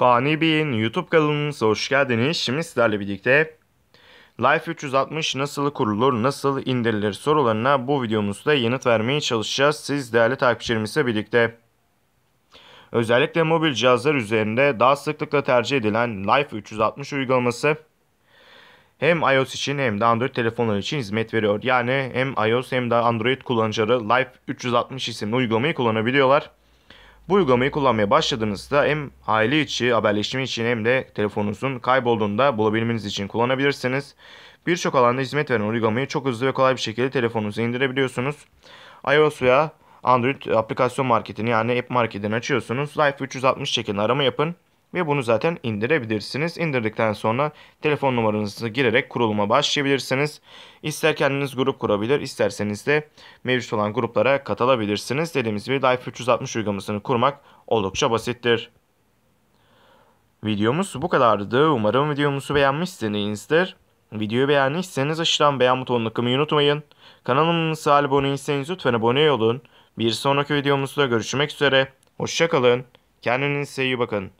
Fani Bey'in YouTube kanalımıza hoş geldiniz. Şimdi sizlerle birlikte Life 360 nasıl kurulur, nasıl indirilir sorularına bu videomuzda yanıt vermeye çalışacağız. Siz değerli takipçilerimizle birlikte. Özellikle mobil cihazlar üzerinde daha sıklıkla tercih edilen Life 360 uygulaması hem iOS için hem de Android telefonları için hizmet veriyor. Yani hem iOS hem de Android kullanıcıları Life 360 isimli uygulamayı kullanabiliyorlar. Bu uygulamayı kullanmaya başladığınızda hem aile içi haberleşme için hem de telefonunuzun kaybolduğunda bulabilmeniz için kullanabilirsiniz. Birçok alanda hizmet veren uygulamayı çok hızlı ve kolay bir şekilde telefonunuza indirebiliyorsunuz. iOS veya Android aplikasyon marketini yani App Market'ini açıyorsunuz. Life 360 şeklinde arama yapın ve bunu zaten indirebilirsiniz. İndirdikten sonra telefon numaranızı girerek kuruluma başlayabilirsiniz. İster kendiniz grup kurabilir, isterseniz de mevcut olan gruplara katılabilirsiniz. Dediğimiz gibi Life 360 uygulamasını kurmak oldukça basittir. Videomuz bu kadardı. Umarım videomuzu beğenmişsinizdir. Videoyu beğendiyseniz aşağıdan beğen butonuna tıklamayı unutmayın. Kanalımıza aboneyseniz lütfen abone olun. Bir sonraki videomuzda görüşmek üzere. Hoşçakalın. Kendinize iyi bakın.